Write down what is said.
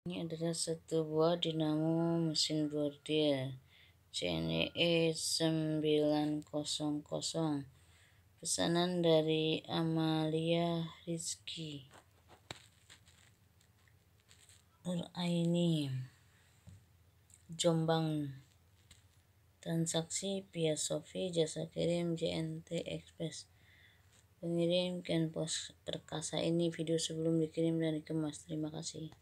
Ini adalah satu buah dinamo mesin bordir CNE 900 pesanan dari Amalia Rizki Nuraini Jombang Transaksi via Sofi jasa kirim JNT Express Pengirim Ken Pos Perkasa ini video sebelum dikirim dan dikemas. Terima kasih.